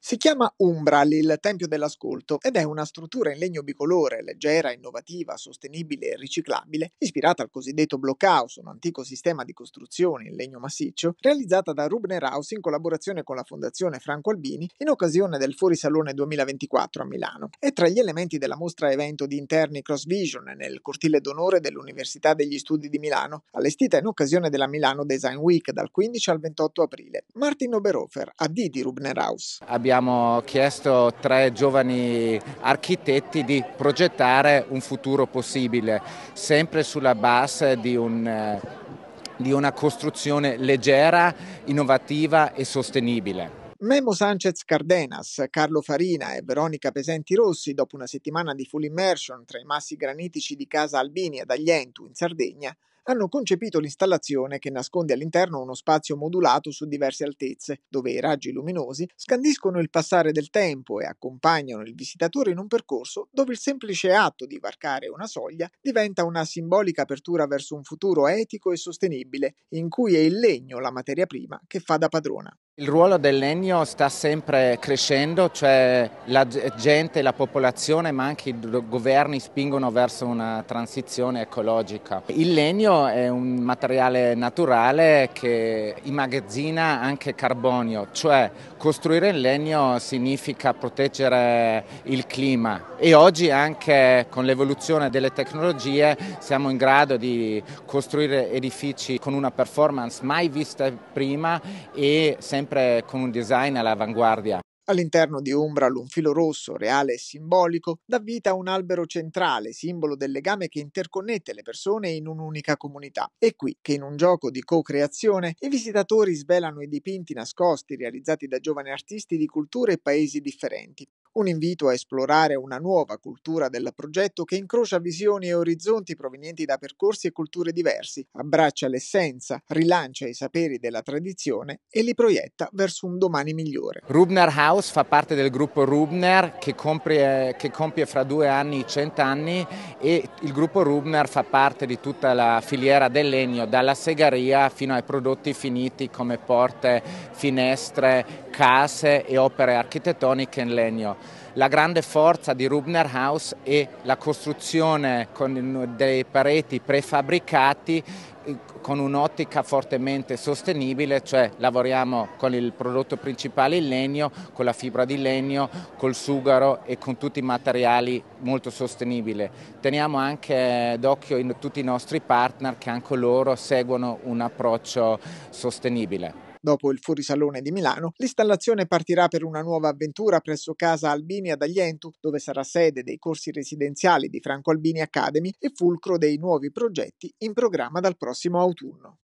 Si chiama Umbral, il Tempio dell'Ascolto, ed è una struttura in legno bicolore, leggera, innovativa, sostenibile e riciclabile, ispirata al cosiddetto blockhouse, un antico sistema di costruzione in legno massiccio, realizzata da Rubner House in collaborazione con la Fondazione Franco Albini in occasione del Fuorisalone 2024 a Milano. È tra gli elementi della mostra evento di interni Cross Vision nel cortile d'onore dell'Università degli Studi di Milano, allestita in occasione della Milano Design Week dal 15 al 28 aprile. Martin Oberhofer, AD di Rubner House abbiamo chiesto a tre giovani architetti di progettare un futuro possibile, sempre sulla base di un eh, di una costruzione leggera, innovativa e sostenibile. Memo Sanchez Cardenas, Carlo Farina e Veronica Pesenti Rossi, dopo una settimana di full immersion tra i massi granitici di Casa Albini ad Aglientu, in Sardegna, hanno concepito l'installazione che nasconde all'interno uno spazio modulato su diverse altezze, dove i raggi luminosi scandiscono il passare del tempo e accompagnano il visitatore in un percorso dove il semplice atto di varcare una soglia diventa una simbolica apertura verso un futuro etico e sostenibile, in cui è il legno la materia prima che fa da padrona. Il ruolo del legno sta sempre crescendo, cioè la gente, la popolazione, ma anche i governi spingono verso una transizione ecologica. Il legno è un materiale naturale che immagazzina anche carbonio, cioè costruire il legno significa proteggere il clima e oggi anche con l'evoluzione delle tecnologie siamo in grado di costruire edifici con una performance mai vista prima e sempre sempre con un design all'avanguardia. All'interno di Umbral un filo rosso, reale e simbolico, dà vita a un albero centrale, simbolo del legame che interconnette le persone in un'unica comunità. È qui che in un gioco di co-creazione i visitatori svelano i dipinti nascosti realizzati da giovani artisti di culture e paesi differenti. Un invito a esplorare una nuova cultura del progetto che incrocia visioni e orizzonti provenienti da percorsi e culture diversi, abbraccia l'essenza, rilancia i saperi della tradizione e li proietta verso un domani migliore. Rubner House fa parte del gruppo Rubner che compie, che compie fra due anni i cent'anni e il gruppo Rubner fa parte di tutta la filiera del legno, dalla segaria fino ai prodotti finiti come porte, finestre case e opere architettoniche in legno. La grande forza di Rubner House è la costruzione con dei pareti prefabbricati eh, con un'ottica fortemente sostenibile, cioè lavoriamo con il prodotto principale in legno, con la fibra di legno, col sughero e con tutti i materiali molto sostenibili. Teniamo anche d'occhio tutti i nostri partner che anche loro seguono un approccio sostenibile. Dopo il fuorisalone di Milano, l'installazione partirà per una nuova avventura presso Casa Albini ad Aglientu, dove sarà sede dei corsi residenziali di Franco Albini Academy e fulcro dei nuovi progetti in programma dal prossimo autunno.